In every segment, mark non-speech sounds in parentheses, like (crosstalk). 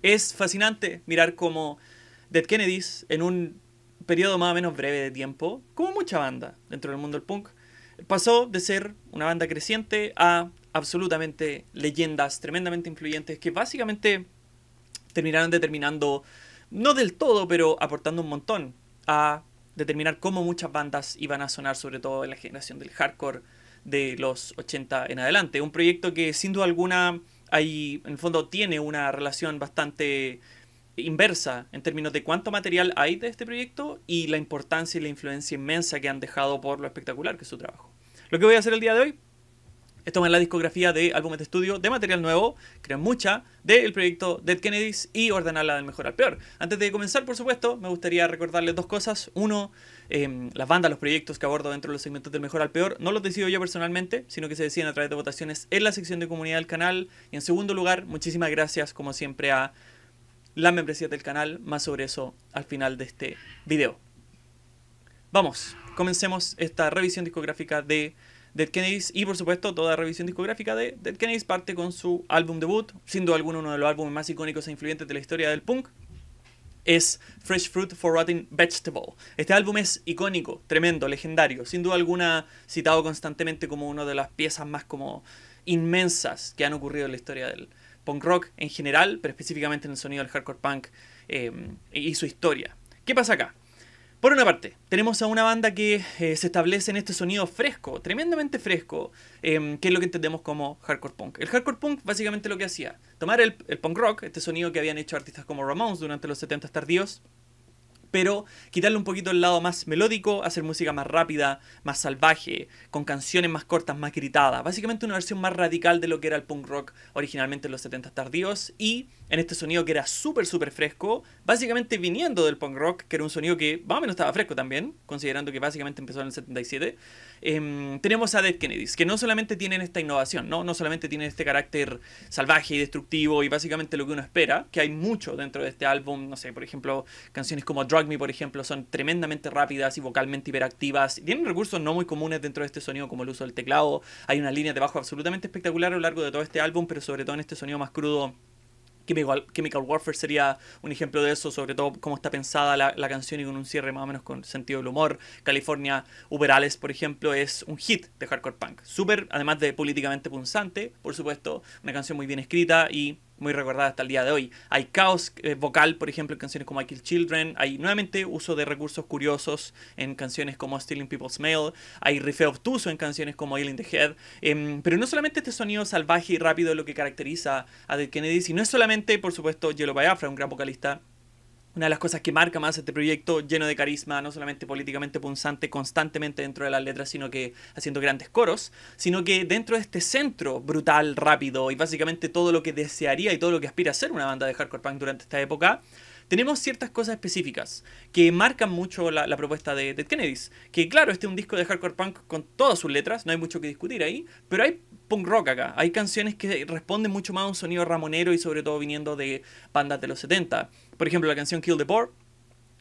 Es fascinante mirar cómo Dead Kennedys, en un periodo más o menos breve de tiempo, como mucha banda dentro del mundo del punk, pasó de ser una banda creciente a absolutamente leyendas tremendamente influyentes que básicamente terminaron determinando, no del todo, pero aportando un montón a determinar cómo muchas bandas iban a sonar, sobre todo en la generación del hardcore de los 80 en adelante. Un proyecto que sin duda alguna hay, en el fondo tiene una relación bastante inversa en términos de cuánto material hay de este proyecto y la importancia y la influencia inmensa que han dejado por lo espectacular que es su trabajo. Lo que voy a hacer el día de hoy esto es la discografía de álbumes de estudio, de material nuevo, Creo mucha, del proyecto Dead Kennedys y ordenarla del mejor al peor. Antes de comenzar, por supuesto, me gustaría recordarles dos cosas. Uno, em, las bandas, los proyectos que abordo dentro de los segmentos del mejor al peor, no los decido yo personalmente, sino que se deciden a través de votaciones en la sección de comunidad del canal. Y en segundo lugar, muchísimas gracias, como siempre, a la membresía del canal. Más sobre eso al final de este video. Vamos, comencemos esta revisión discográfica de Dead Kennedys y por supuesto toda revisión discográfica de Dead Kennedys parte con su álbum debut, sin duda alguna uno de los álbumes más icónicos e influyentes de la historia del punk, es Fresh Fruit for Rotting Vegetable. Este álbum es icónico, tremendo, legendario, sin duda alguna citado constantemente como una de las piezas más como inmensas que han ocurrido en la historia del punk rock en general, pero específicamente en el sonido del hardcore punk eh, y su historia. ¿Qué pasa acá? Por una parte, tenemos a una banda que eh, se establece en este sonido fresco, tremendamente fresco, em, que es lo que entendemos como hardcore punk. El hardcore punk básicamente lo que hacía, tomar el, punk rock, este sonido que habían hecho artistas como Ramones durante los 70 tardíos, pero quitarle un poquito el lado más melódico, hacer música más rápida, más salvaje, con canciones más cortas, más gritadas. Básicamente una versión más radical de lo que era el punk rock originalmente en los 70 tardíos y en este sonido que era súper, súper fresco, básicamente viniendo del punk rock, que era un sonido que más o menos estaba fresco también, considerando que básicamente empezó en el 77, em, tenemos a Dead Kennedys, que no solamente tienen esta innovación, ¿no? no solamente tienen este carácter salvaje y destructivo y básicamente lo que uno espera, que hay mucho dentro de este álbum, no sé, por ejemplo, canciones como Drug Me, por ejemplo, son tremendamente rápidas y vocalmente hiperactivas, tienen recursos no muy comunes dentro de este sonido como el uso del teclado, hay una línea de bajo absolutamente espectacular a lo largo de todo este álbum, pero sobre todo en este sonido más crudo Chemical, Warfare sería un ejemplo de eso, sobre todo cómo está pensada la, canción y con un cierre más o menos con sentido del humor. California Uberales, por ejemplo, es un hit de hardcore punk. Súper, además de políticamente punzante, por supuesto, una canción muy bien escrita y muy recordada hasta el día de hoy. Hay caos eh, vocal, por ejemplo, en canciones como I Kill Children. Hay nuevamente uso de recursos curiosos en canciones como Stealing People's Mail. Hay rife obtuso en canciones como Ill in the Head. Em, pero no solamente este sonido salvaje y rápido es lo que caracteriza a Dead Kennedy, sino es solamente, por supuesto, Yellow Biafra, un gran vocalista una de las cosas que marca más este proyecto, lleno de carisma, no solamente políticamente punzante constantemente dentro de las letras, sino que haciendo grandes coros, sino que dentro de este centro brutal, rápido y básicamente todo lo que desearía y todo lo que aspira a ser una banda de hardcore punk durante esta época, tenemos ciertas cosas específicas que marcan mucho la, propuesta de Ted Kennedys. Que claro, este es un disco de hardcore punk con todas sus letras, no hay mucho que discutir ahí, pero hay punk rock acá. Hay canciones que responden mucho más a un sonido ramonero y sobre todo viniendo de bandas de los 70. Por ejemplo, la canción Kill the Poor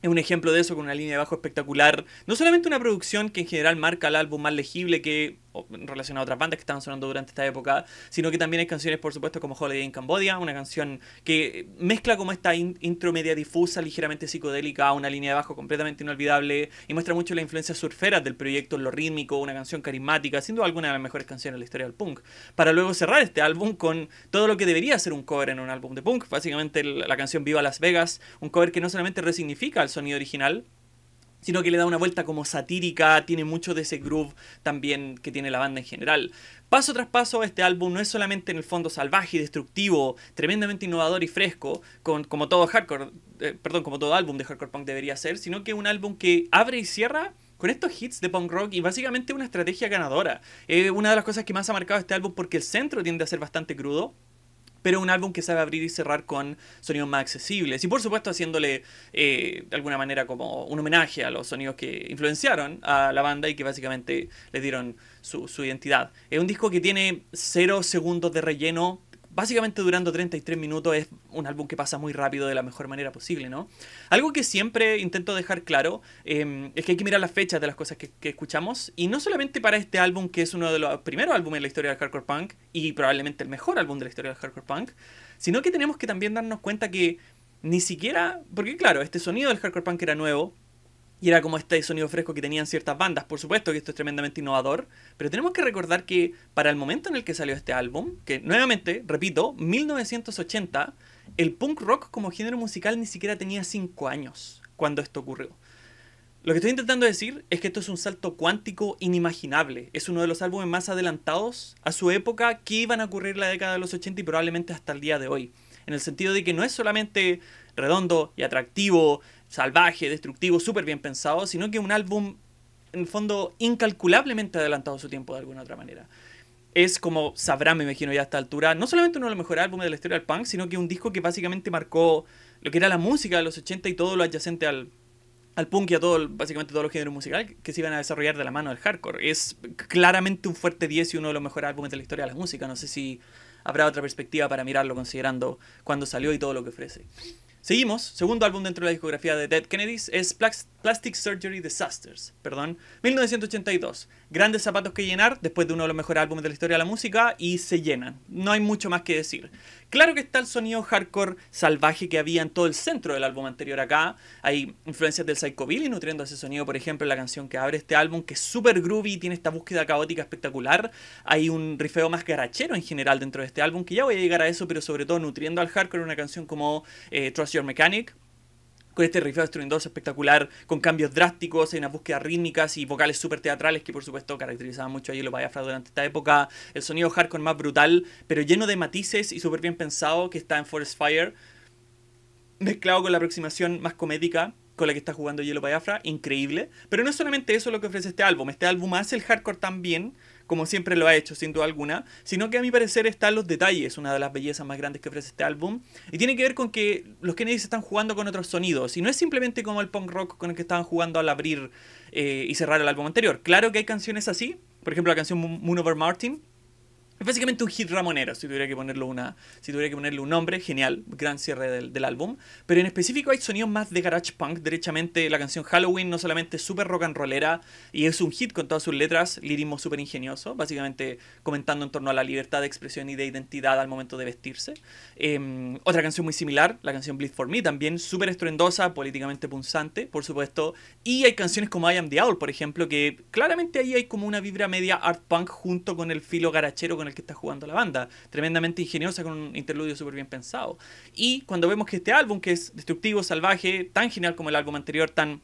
es un ejemplo de eso con una línea de bajo espectacular. No solamente una producción que en general marca el álbum más legible que relacionado a otras bandas que estaban sonando durante esta época, sino que también hay canciones, por supuesto, como Holiday in Cambodia, una canción que mezcla como esta intro media difusa, ligeramente psicodélica, una línea de bajo completamente inolvidable, y muestra mucho la influencia surfera del proyecto, lo rítmico, una canción carismática, siendo alguna de las mejores canciones de la historia del punk, para luego cerrar este álbum con todo lo que debería ser un cover en un álbum de punk, básicamente la canción Viva Las Vegas, un cover que no solamente resignifica el sonido original, sino que le da una vuelta como satírica, tiene mucho de ese groove también que tiene la banda en general. Paso tras paso, este álbum no es solamente en el fondo salvaje y destructivo, tremendamente innovador y fresco, con, como todo hardcore, eh, perdón, como todo álbum de hardcore punk debería ser, sino que es un álbum que abre y cierra con estos hits de punk rock y básicamente una estrategia ganadora. Eh, una de las cosas que más ha marcado este álbum porque el centro tiende a ser bastante crudo, pero un álbum que sabe abrir y cerrar con sonidos más accesibles. Y por supuesto haciéndole eh, de alguna manera como un homenaje a los sonidos que influenciaron a la banda y que básicamente les dieron su, su identidad. Es un disco que tiene cero segundos de relleno básicamente durando 33 minutos es un álbum que pasa muy rápido de la mejor manera posible, ¿no? Algo que siempre intento dejar claro em, es que hay que mirar las fechas de las cosas que, que, escuchamos y no solamente para este álbum que es uno de los primeros álbumes de la historia del hardcore punk y probablemente el mejor álbum de la historia del hardcore punk, sino que tenemos que también darnos cuenta que ni siquiera, porque claro, este sonido del hardcore punk era nuevo, y era como este sonido fresco que tenían ciertas bandas. Por supuesto que esto es tremendamente innovador, pero tenemos que recordar que para el momento en el que salió este álbum, que nuevamente, repito, 1980, el punk rock como género musical ni siquiera tenía 5 años cuando esto ocurrió. Lo que estoy intentando decir es que esto es un salto cuántico inimaginable. Es uno de los álbumes más adelantados a su época que iban a ocurrir en la década de los 80 y probablemente hasta el día de hoy. En el sentido de que no es solamente redondo y atractivo, salvaje, destructivo, súper bien pensado, sino que un álbum, en fondo, incalculablemente adelantado su tiempo de alguna otra manera. Es como sabrá, me imagino ya a esta altura, no solamente uno de los mejores álbumes de la historia del punk, sino que un disco que básicamente marcó lo que era la música de los 80 y todo lo adyacente al, al punk y a todo, básicamente todo los género musical que se iban a desarrollar de la mano del hardcore. Es claramente un fuerte 10 y uno de los mejores álbumes de la historia de la música. No sé si habrá otra perspectiva para mirarlo considerando cuándo salió y todo lo que ofrece. Seguimos, segundo álbum dentro de la discografía de Dead Kennedys es Plastic Surgery Disasters, perdón, 1982 grandes zapatos que llenar después de uno de los mejores álbumes de la historia de la música y se llenan. No hay mucho más que decir. Claro que está el sonido hardcore salvaje que había en todo el centro del álbum anterior acá. Hay influencias del psychobilly nutriendo ese sonido, por ejemplo, la canción que abre este álbum, que es súper groovy y tiene esta búsqueda caótica espectacular. Hay un rifeo más garachero en general dentro de este álbum, que ya voy a llegar a eso, pero sobre todo nutriendo al hardcore una canción como eh, Trust Your Mechanic con este rifle estruendoso espectacular, con cambios drásticos, en las búsquedas rítmicas y vocales súper teatrales que por supuesto caracterizaban mucho a Hielo Payafra durante esta época, el sonido hardcore más brutal, pero lleno de matices y súper bien pensado que está en Forest Fire, mezclado con la aproximación más comédica con la que está jugando Hielo Payafra, increíble, pero no es solamente eso lo que ofrece este álbum, este álbum hace el hardcore también como siempre lo ha hecho, sin duda alguna, sino que a mi parecer están los detalles, una de las bellezas más grandes que ofrece este álbum, y tiene que ver con que los Kennedys están jugando con otros sonidos, y no es simplemente como el punk rock con el que estaban jugando al abrir eh, y cerrar el álbum anterior. Claro que hay canciones así, por ejemplo la canción Moon Over Martin, básicamente un hit ramonero, si tuviera que ponerlo una, si tuviera que ponerle un nombre, genial, gran cierre del, álbum. Pero en específico hay sonidos más de garage punk, derechamente la canción Halloween no solamente super súper rock and rollera y es un hit con todas sus letras, lirismo súper ingenioso, básicamente comentando en torno a la libertad de expresión y de identidad al momento de vestirse. Em, otra canción muy similar, la canción Bleed for Me, también súper estruendosa, políticamente punzante, por supuesto. Y hay canciones como I Am the Owl, por ejemplo, que claramente ahí hay como una vibra media art punk junto con el filo garachero, con el que está jugando la banda, tremendamente ingeniosa con un interludio súper bien pensado. Y cuando vemos que este álbum, que es destructivo, salvaje, tan genial como el álbum anterior, tan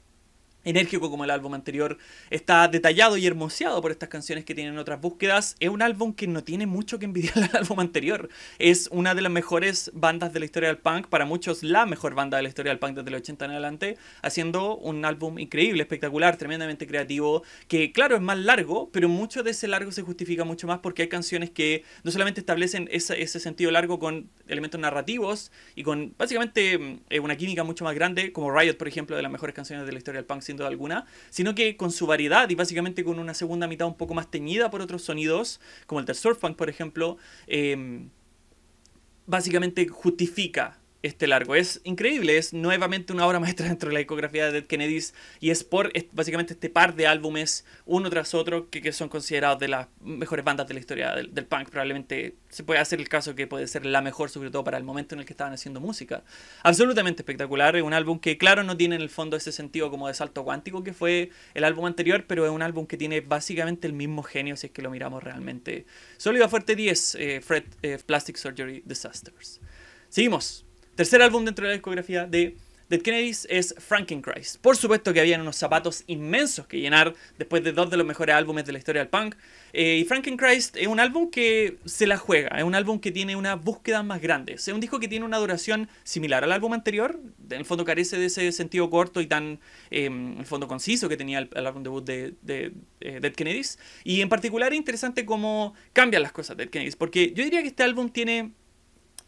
enérgico como el álbum anterior, está detallado y hermoseado por estas canciones que tienen otras búsquedas. Es un álbum que no tiene mucho que envidiar (laughs) al álbum anterior. Es una de las mejores bandas de la historia del punk, para muchos la mejor banda de la historia del punk desde el 80 en adelante, haciendo un álbum increíble, espectacular, tremendamente creativo, que claro es más largo, pero mucho de ese largo se justifica mucho más porque hay canciones que no solamente establecen ese, ese sentido largo con elementos narrativos y con básicamente mm, eh, una química mucho más grande, como Riot, por ejemplo, de las mejores canciones de la historia del punk alguna, sino que con su variedad y básicamente con una segunda mitad un poco más teñida por otros sonidos, como el del surf funk, por ejemplo, eh, básicamente justifica este largo. Es increíble, es nuevamente una obra maestra (laughs) dentro de la ecografía de Dead Kennedys y es por básicamente este par de álbumes, uno tras otro, que, que son considerados de las mejores bandas de la historia del, punk. Probablemente se puede hacer el caso que puede ser la mejor, sobre todo para el momento en el que estaban haciendo música. Absolutamente espectacular, es un álbum que claro no tiene en el fondo ese sentido como de salto cuántico que fue el álbum anterior, pero es un álbum que tiene básicamente el mismo genio si es que lo miramos realmente. sólido Fuerte 10, eh, Fred, eh, Plastic Surgery Disasters. Seguimos. Tercer álbum dentro de la discografía de Dead Kennedys es Franken-Christ. Por supuesto que habían unos zapatos inmensos que llenar después de dos de los mejores álbumes de la historia del punk. Eh, y y christ es un álbum que se la juega, es un álbum que tiene una búsqueda más grande. Es un disco que tiene una duración similar al álbum anterior, en el fondo carece de ese sentido corto y tan, eh, en el fondo conciso que tenía el, álbum debut de, eh, Dead Kennedys. Y en particular es interesante cómo cambian las cosas de Dead Kennedys, porque yo diría que este álbum tiene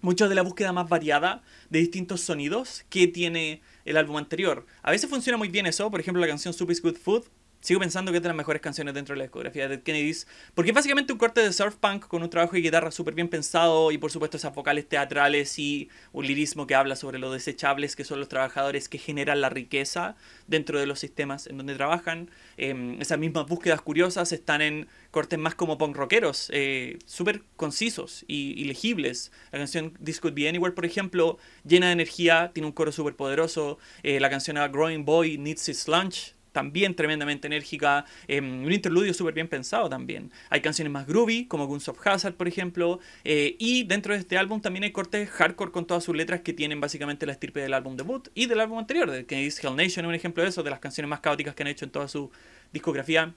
mucho de la búsqueda más variada de distintos sonidos que tiene el álbum anterior. A veces funciona muy bien eso, por ejemplo la canción super is Good Food Sigo pensando que es de las mejores canciones dentro de la discografía de Dead Kennedys, porque es básicamente un corte de surf punk con un trabajo de guitarra súper bien pensado y por supuesto esas vocales teatrales y un lirismo que habla sobre los desechables que son los trabajadores que generan la riqueza dentro de los sistemas en donde trabajan. Em, esas mismas búsquedas curiosas están en cortes más como punk rockeros, eh, súper concisos y, legibles. La canción This Could Be Anywhere, por ejemplo, llena de energía, tiene un coro súper poderoso. Eh, la canción a Growing Boy Needs His Lunch también tremendamente enérgica, eh, un interludio súper bien pensado también. Hay canciones más groovy, como Guns of Hazard, por ejemplo, eh, y dentro de este álbum también hay cortes hardcore con todas sus letras que tienen básicamente la estirpe del álbum debut y del álbum anterior, que es Hell Nation, un ejemplo de eso, de las canciones más caóticas que han hecho en toda su discografía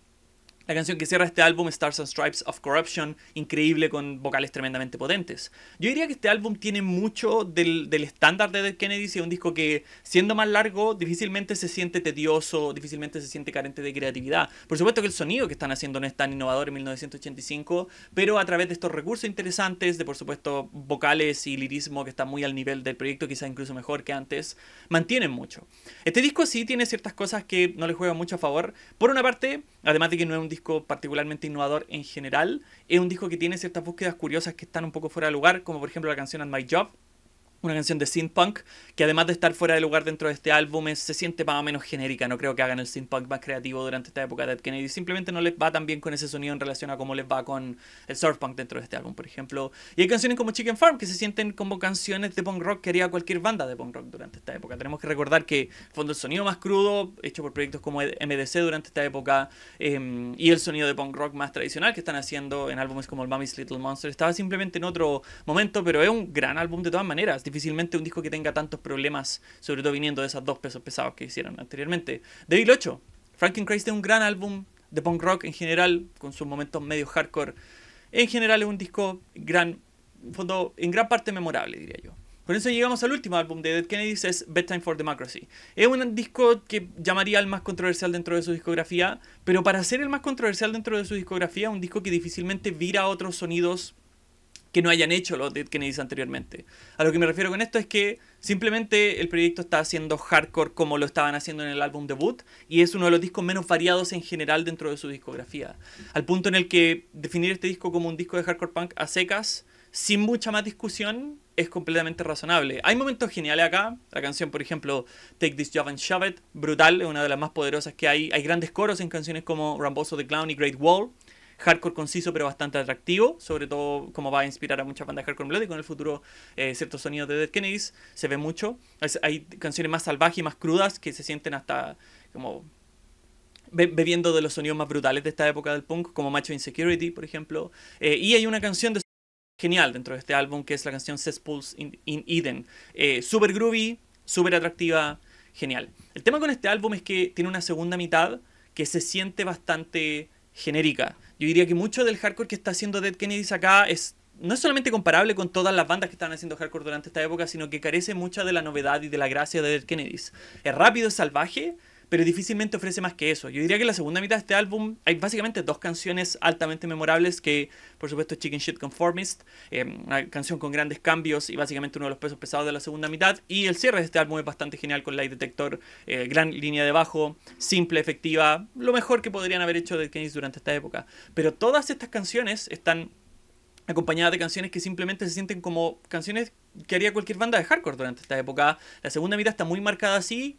la canción que cierra este álbum, Stars and Stripes of Corruption, increíble con vocales tremendamente potentes. Yo diría que este álbum tiene mucho del, del estándar de Dead Kennedy, es un disco que, siendo más largo, difícilmente se siente tedioso, difícilmente se siente carente de creatividad. Por supuesto que el sonido que están haciendo no es tan innovador en 1985, pero a través de estos recursos interesantes, de por supuesto vocales y lirismo que está muy al nivel del proyecto, quizá incluso mejor que antes, mantienen mucho. Este disco sí tiene ciertas cosas que no le juegan mucho a favor. Por una parte, además de que no es un disco particularmente innovador en general. Es un disco que tiene ciertas búsquedas curiosas que están un poco fuera de lugar, como por ejemplo la canción At My Job, una canción de synth punk que además de estar fuera de lugar dentro de este álbum se siente más o menos genérica. No creo que hagan el synth punk más creativo durante esta época de Ed Kennedy. Simplemente no les va tan bien con ese sonido en relación a cómo les va con el surf punk dentro de este álbum, por ejemplo. Y hay canciones como Chicken Farm que se sienten como canciones de punk rock que haría cualquier banda de punk rock durante esta época. Tenemos que recordar que fondo el sonido más crudo hecho por proyectos como MDC durante esta época em, y el sonido de punk rock más tradicional que están haciendo en álbumes como el Mummy's Little Monster estaba simplemente en otro momento, pero es un gran álbum de todas maneras difícilmente un disco que tenga tantos problemas, sobre todo viniendo de esos dos pesos pesados que hicieron anteriormente. Devil 8, franken Christ es un gran álbum de punk rock en general, con sus momentos medio hardcore. En general es un disco gran, fondo, en gran parte memorable, diría yo. Con eso llegamos al último álbum de Dead Kennedy, es Bedtime for Democracy. Es un disco que llamaría el más controversial dentro de su discografía, pero para ser el más controversial dentro de su discografía, un disco que difícilmente vira otros sonidos que no hayan hecho los Dead Kennedys anteriormente. A lo que me refiero con esto es que simplemente el proyecto está haciendo hardcore como lo estaban haciendo en el álbum debut y es uno de los discos menos variados en general dentro de su discografía. Al punto en el que definir este disco como un disco de hardcore punk a secas, sin mucha más discusión, es completamente razonable. Hay momentos geniales acá. La canción, por ejemplo, Take This Job and Shove It, brutal, es una de las más poderosas que hay. Hay grandes coros en canciones como Ramboso the Clown y Great Wall hardcore conciso pero bastante atractivo, sobre todo como va a inspirar a muchas bandas hardcore melódico en el futuro, eh, ciertos sonidos de Dead Kennedys, se ve mucho. hay canciones más salvajes y más crudas que se sienten hasta como bebiendo de los sonidos más brutales de esta época del punk, como Macho Insecurity, por ejemplo. Eh, y hay una canción de genial dentro de este álbum, que es la canción Cesspools in, in Eden. Eh, super groovy, super atractiva, genial. El tema con este álbum es que tiene una segunda mitad que se siente bastante genérica. Yo diría que mucho del hardcore que está haciendo Dead Kennedys acá es no es solamente comparable con todas las bandas que están haciendo hardcore durante esta época, sino que carece mucha de la novedad y de la gracia de Dead Kennedys. Es rápido, es salvaje, pero difícilmente ofrece más que eso. Yo diría que la segunda mitad de este álbum hay básicamente dos canciones altamente memorables, que por supuesto Chicken Shit Conformist, eh, una canción con grandes cambios y básicamente uno de los pesos pesados de la segunda mitad, y el cierre de este álbum es bastante genial con Light Detector, eh, gran línea de bajo, simple, efectiva, lo mejor que podrían haber hecho de Kenny durante esta época. Pero todas estas canciones están acompañadas de canciones que simplemente se sienten como canciones que haría cualquier banda de hardcore durante esta época. La segunda mitad está muy marcada así.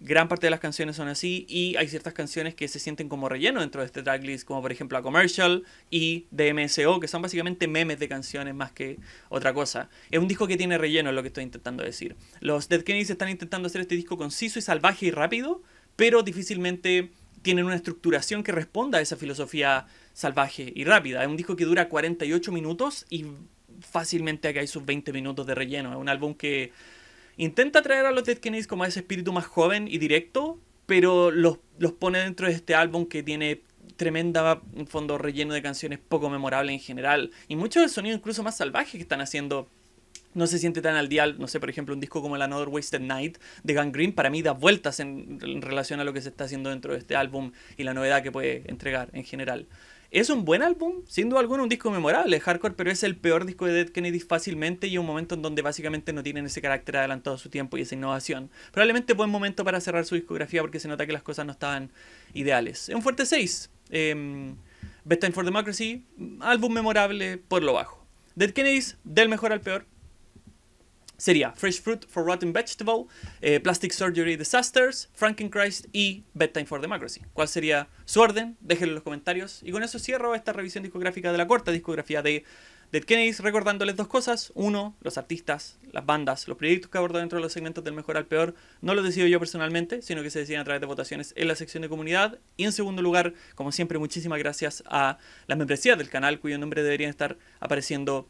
Gran parte de las canciones son así y hay ciertas canciones que se sienten como relleno dentro de este tracklist, como por ejemplo A Commercial y DMSO, que son básicamente memes de canciones más que otra cosa. Es un disco que tiene relleno, es lo que estoy intentando decir. Los Dead Kennedys están intentando hacer este disco conciso y salvaje y rápido, pero difícilmente tienen una estructuración que responda a esa filosofía salvaje y rápida. Es un disco que dura 48 minutos y fácilmente haga hay sus 20 minutos de relleno. Es un álbum que intenta traer a los Dead Kennedys como a ese espíritu más joven y directo, pero los, pone dentro de este álbum que tiene tremenda un fondo relleno de canciones poco memorables en general y mucho del sonido incluso más salvaje que están haciendo no se siente tan al dial, no sé, por ejemplo, un disco como el Another Wasted Night de Gang Green para mí da vueltas en relación a lo que se está haciendo dentro de este álbum y la novedad que puede entregar en general. Es un buen álbum, sin duda alguna un disco memorable, hardcore, pero es el peor disco de Dead Kennedy fácilmente y un momento en donde básicamente no tienen ese carácter adelantado a su tiempo y esa innovación. Probablemente buen momento para cerrar su discografía porque se nota que las cosas no estaban ideales. un fuerte 6. Em, Best Time for Democracy, álbum memorable por lo bajo. Dead Kennedys, del mejor al peor, sería Fresh Fruit for Rotten Vegetable, eh, Plastic Surgery Disasters, Franken Christ y Bedtime for Democracy. ¿Cuál sería su orden? Déjenlo en los comentarios. Y con eso cierro esta revisión discográfica de la corta discografía de Dead Kennedys, recordándoles dos cosas. Uno, los artistas, las bandas, los proyectos que abordo dentro de los segmentos del mejor al peor, no los decido yo personalmente, sino que se deciden a través de votaciones en la sección de comunidad. Y en segundo lugar, como siempre, muchísimas gracias a las membresías del canal, cuyo nombre deberían estar apareciendo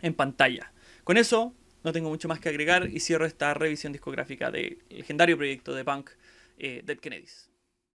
en pantalla. Con eso, no tengo mucho más que agregar y cierro esta revisión discográfica del legendario proyecto de punk eh, Dead Kennedys.